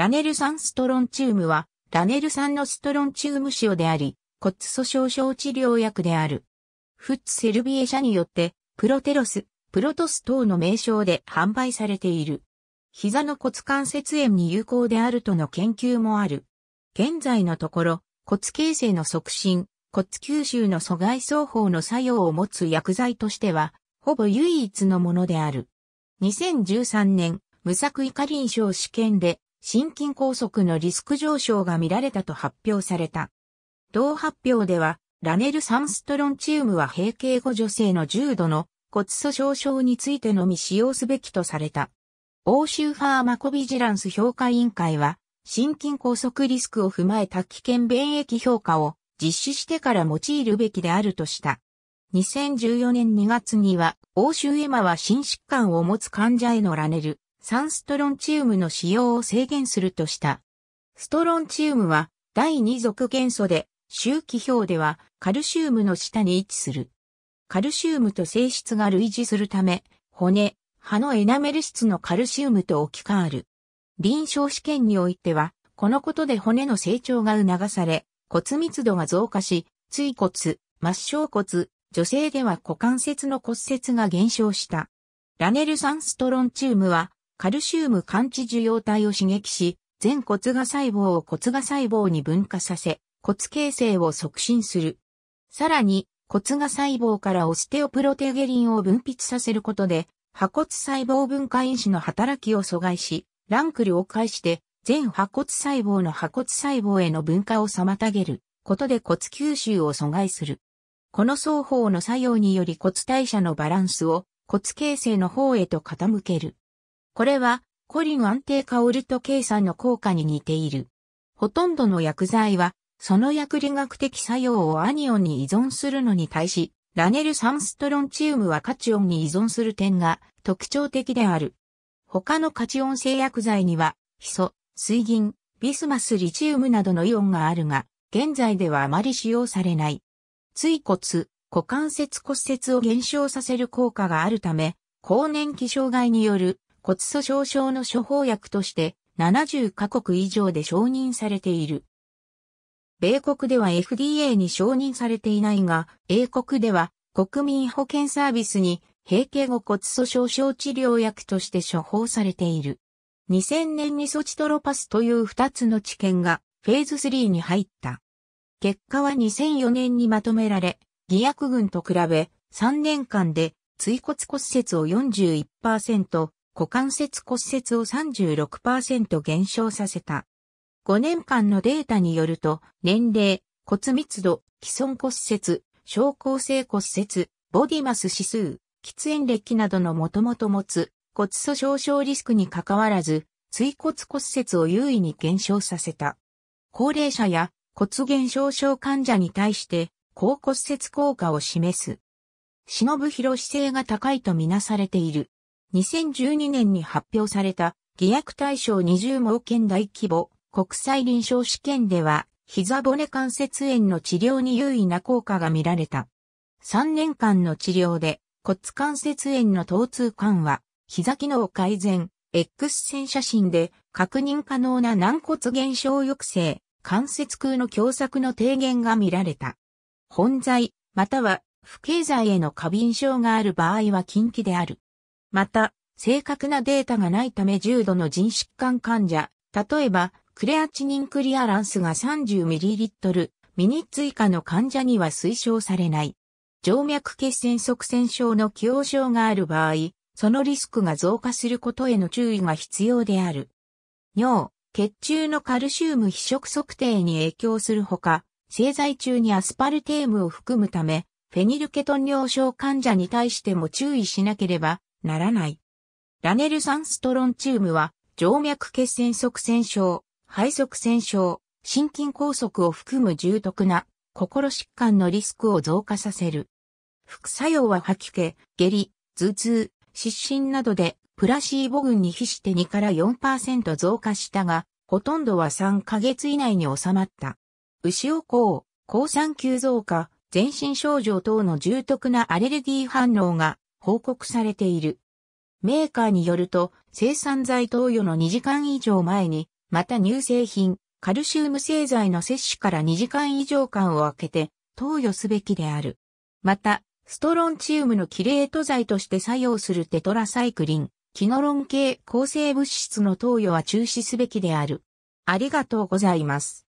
ラネル酸ストロンチウムは、ラネル酸のストロンチウム塩であり、骨粗鬆症治療薬である。フッツセルビエ社によって、プロテロス、プロトス等の名称で販売されている。膝の骨関節炎に有効であるとの研究もある。現在のところ、骨形成の促進、骨吸収の阻害双方の作用を持つ薬剤としては、ほぼ唯一のものである。2013年、無作為化臨床試験で、心筋梗塞のリスク上昇が見られたと発表された。同発表では、ラネルサンストロンチウムは閉経後女性の重度の骨粗鬆症についてのみ使用すべきとされた。欧州ファーマコビジランス評価委員会は、心筋梗塞リスクを踏まえた危険便益評価を実施してから用いるべきであるとした。2014年2月には、欧州エマは心疾患を持つ患者へのラネル、サンストロンチウムの使用を制限するとした。ストロンチウムは第二属元素で、周期表ではカルシウムの下に位置する。カルシウムと性質が類似するため、骨、歯のエナメル質のカルシウムと置き換わる。臨床試験においては、このことで骨の成長が促され、骨密度が増加し、椎骨、末梢骨、女性では股関節の骨折が減少した。ラネルサンストロンチウムはカルシウム感知受容体を刺激し、全骨芽細胞を骨芽細胞に分化させ、骨形成を促進する。さらに、骨芽細胞からオステオプロテゲリンを分泌させることで、破骨細胞分解因子の働きを阻害し、ランクルを介して、全破骨細胞の破骨細胞への分化を妨げることで骨吸収を阻害する。この双方の作用により骨代謝のバランスを骨形成の方へと傾ける。これは、コリン安定化オルト計算の効果に似ている。ほとんどの薬剤は、その薬理学的作用をアニオンに依存するのに対し、ラネル酸ストロンチウムはカチオンに依存する点が特徴的である。他のカチオン製薬剤には、ヒ素、水銀、ビスマスリチウムなどのイオンがあるが、現在ではあまり使用されない。椎骨、股関節骨折を減少させる効果があるため、更年期障害による骨粗鬆症の処方薬として70カ国以上で承認されている。米国では FDA に承認されていないが、英国では国民保健サービスに閉経後骨粗鬆症治療薬として処方されている。2000年にソチトロパスという2つの治験がフェーズ3に入った。結果は2004年にまとめられ、偽薬群と比べ3年間で椎骨骨折を41%、股関節骨折を36%減少させた。5年間のデータによると、年齢、骨密度、既存骨折、症候性骨折、ボディマス指数、喫煙歴などのもともと持つ骨粗鬆症リスクにかかわらず、椎骨骨折を優位に減少させた。高齢者や骨減少症患者に対して、高骨折効果を示す。忍ぶ広姿勢が高いとみなされている。2012年に発表された、偽薬対象20盲検大規模国際臨床試験では、膝骨関節炎の治療に優位な効果が見られた。3年間の治療で骨関節炎の疼痛緩和、膝機能改善、X 線写真で確認可能な軟骨減少抑制、関節空の狭窄の低減が見られた。本剤、または不経済への過敏症がある場合は近畿である。また、正確なデータがないため重度の腎疾患患者、例えば、クレアチニンクリアランスが 30ml ミニッツ以下の患者には推奨されない。静脈血栓側栓症の既往症がある場合、そのリスクが増加することへの注意が必要である。尿、血中のカルシウム非食測定に影響するほか、製剤中にアスパルテームを含むため、フェニルケトン尿症患者に対しても注意しなければならない。ラネルサンストロンチウムは、静脈血栓側栓症、肺側栓症、心筋梗塞を含む重篤な心疾患のリスクを増加させる。副作用は吐き気、下痢、頭痛、失神などで、プラシーボ群に比して2から4%増加したが、ほとんどは3ヶ月以内に収まった。牛尾抗、抗酸球増加、全身症状等の重篤なアレルギー反応が報告されている。メーカーによると、生産剤投与の2時間以上前に、また乳製品、カルシウム製剤の摂取から2時間以上間を空けて、投与すべきである。また、ストロンチウムのキレート剤として作用するテトラサイクリン、キノロン系抗生物質の投与は中止すべきである。ありがとうございます。